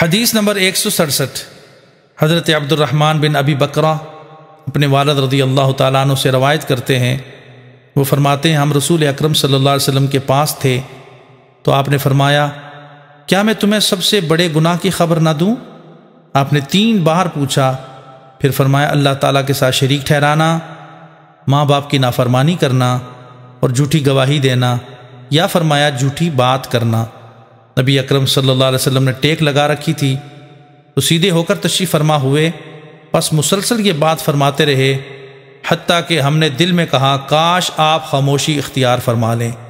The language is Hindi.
हदीस नंबर एक सौ सड़सठ हज़रत अब्दुलरहमान बिन अबी बकरा अपने वालद रदी अल्लाह तु से रवायत करते हैं वो फरमाते हैं हम रसूल अक्रम सल्ला वसम के पास थे तो आपने फरमाया क्या मैं तुम्हें सबसे बड़े गुनाह की खबर ना दूँ आपने तीन बार पूछा फिर फरमाया अल्लाह ताला के साथ शरीक ठहराना माँ बाप की नाफरमानी करना और झूठी गवाही देना या फरमाया झूठी बात करना नबी अकरम सल्लल्लाहु अलैहि वसल्लम ने टेक लगा रखी थी तो सीधे होकर तशरीफ़ फरमा हुए बस मुसलसल ये बात फरमाते रहे हती कि हमने दिल में कहा काश आप खामोशी इख्तियार फरमा लें